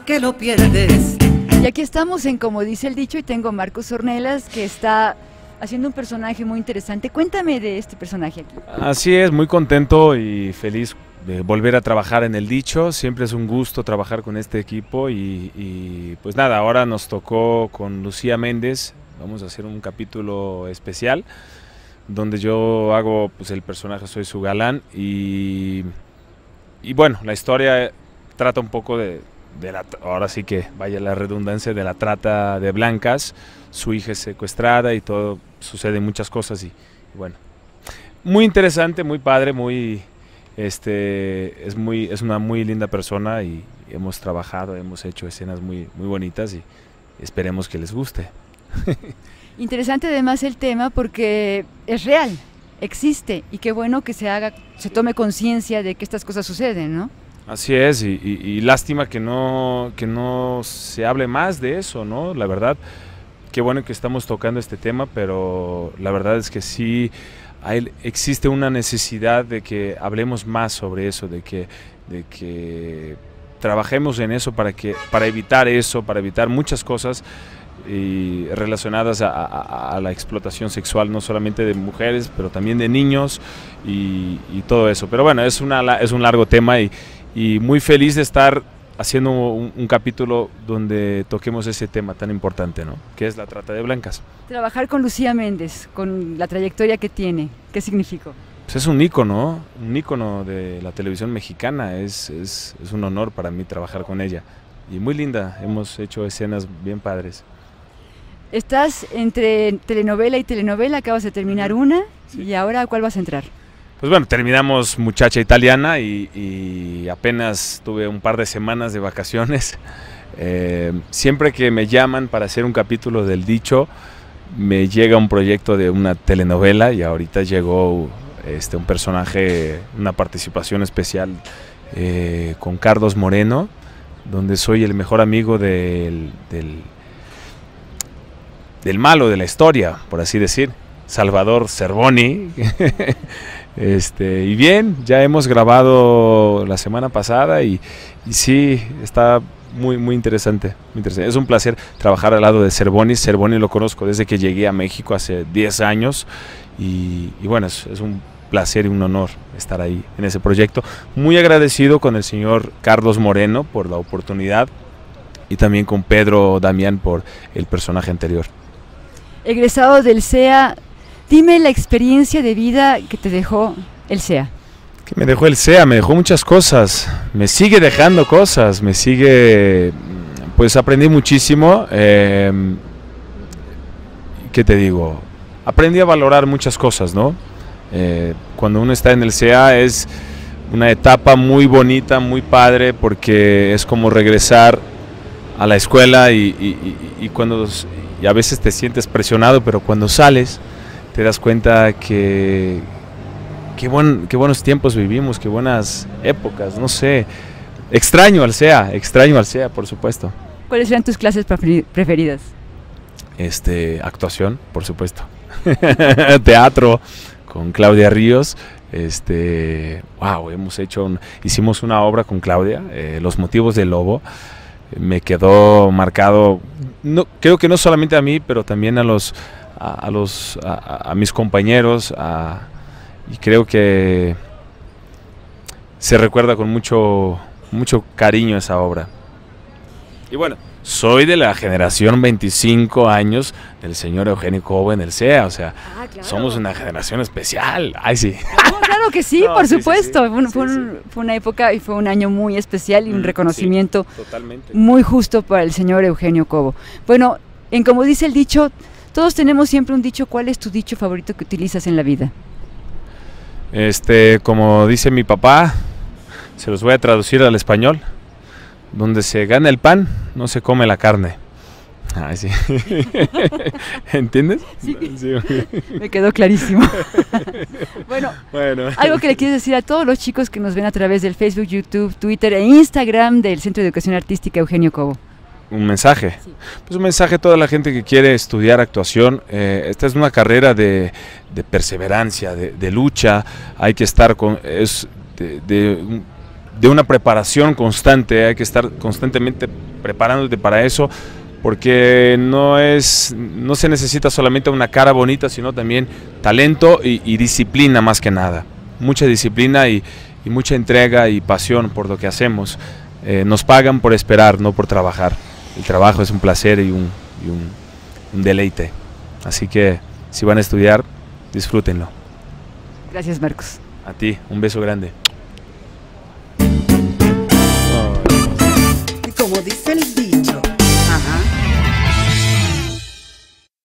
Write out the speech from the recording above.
que lo pierdes. Y aquí estamos en Como dice el dicho y tengo a Marcos Ornelas que está haciendo un personaje muy interesante. Cuéntame de este personaje aquí. Así es, muy contento y feliz de volver a trabajar en el dicho. Siempre es un gusto trabajar con este equipo y, y pues nada, ahora nos tocó con Lucía Méndez. Vamos a hacer un capítulo especial donde yo hago pues el personaje, soy su galán y, y bueno, la historia trata un poco de, ahora sí que vaya la redundancia de la trata de blancas, su hija es secuestrada y todo, sucede muchas cosas y, y bueno, muy interesante, muy padre, muy, este, es muy, es una muy linda persona y hemos trabajado, hemos hecho escenas muy, muy bonitas y esperemos que les guste. Interesante además el tema porque es real, existe y qué bueno que se haga, se tome conciencia de que estas cosas suceden, ¿no? Así es, y, lástima que no, que no se hable más de eso, ¿no? La verdad, qué bueno que estamos tocando este tema, pero la verdad es que sí existe una necesidad de que hablemos más sobre eso, de que, de que trabajemos en eso para, que, para evitar eso, para evitar muchas cosas relacionadas a, la explotación sexual, no solamente de mujeres, pero también de niños y, y todo eso. Pero bueno, es, una, es un largo tema y, y muy feliz de estar haciendo un, capítulo donde toquemos ese tema tan importante, ¿no? Que es la trata de blancas. Trabajar con Lucía Méndez, con la trayectoria que tiene, ¿qué significó? Pues es un ícono, un ícono de la televisión mexicana, es, es, un honor para mí trabajar con ella. Y muy linda, hemos hecho escenas bien padres. Estás entre telenovela y telenovela, acabas de terminar una, ¿y ahora cuál vas a entrar? Pues bueno, terminamos Muchacha Italiana y, apenas tuve un par de semanas de vacaciones. Eh, siempre que me llaman para hacer un capítulo del dicho, me llega un proyecto de una telenovela y ahorita llegó este, un personaje, una participación especial eh, con Carlos Moreno, donde soy el mejor amigo del, del, del malo de la historia, por así decir, Salvador Cervoni. Este, y bien, ya hemos grabado la semana pasada y, y sí, está muy, muy interesante, Es un placer trabajar al lado de Cervoni. Cervoni lo conozco desde que llegué a México hace 10 años y, bueno, es, un placer y un honor estar ahí en ese proyecto. Muy agradecido con el señor Carlos Moreno por la oportunidad y también con Pedro Damián por el personaje anterior. Egresado del CEA, Dime la experiencia de vida que te dejó el SEA. Que me dejó el SEA, me dejó muchas cosas, me sigue dejando cosas, me sigue, pues aprendí muchísimo. Em, ¿Qué te digo? Aprendí a valorar muchas cosas, ¿no? Eh, cuando uno está en el SEA es una etapa muy bonita, muy padre, porque es como regresar a la escuela y, cuando a veces te sientes presionado, pero cuando sales te das cuenta que qué, buen, qué buenos tiempos vivimos, qué buenas épocas, no sé. Extraño al SEA, extraño al SEA, por supuesto. ¿Cuáles eran tus clases preferidas? Este, actuación, por supuesto. Teatro con Claudia Ríos. Este, wow, hemos hecho hicimos una obra con Claudia, eh, Los motivos del lobo. Me quedó marcado, no, creo que no solamente a mí, pero también a los a, los, a, mis compañeros y creo que se recuerda con mucho, mucho cariño esa obra. Y bueno, soy de la generación 25 años del señor Eugenio Cobo en el CEA, o sea, ah, somos una generación especial. Ay, sí. claro que sí, por supuesto. Fue, una época y fue un año muy especial y un mm, reconocimiento muy justo para el señor Eugenio Cobo. Bueno, en como dice el dicho, todos tenemos siempre un dicho. ¿Cuál es tu dicho favorito que utilizas en la vida? Este, como dice mi papá, se los voy a traducir al español. Donde se gana el pan, no se come la carne. Ah, sí. ¿Entiendes? Sí. Me quedó clarísimo. bueno, algo que le quieres decir a todos los chicos que nos ven a través del Facebook, YouTube, Twitter e Instagram del Centro de Educación Artística Eugenio Cobo. Un mensaje. es Pues un mensaje a toda la gente que quiere estudiar actuación. Eh, esta es una carrera de, perseverancia, de, lucha. Hay que estar con. Es de, una preparación constante. Hay que estar constantemente preparándote para eso porque no es no se necesita solamente una cara bonita sino también talento y, disciplina más que nada mucha disciplina y, mucha entrega y pasión por lo que hacemos eh, nos pagan por esperar no por trabajar el trabajo es un placer y un, deleite. Así que si van a estudiar, disfrútenlo. Gracias, Marcos. A ti, un beso grande. Y como dice el dicho,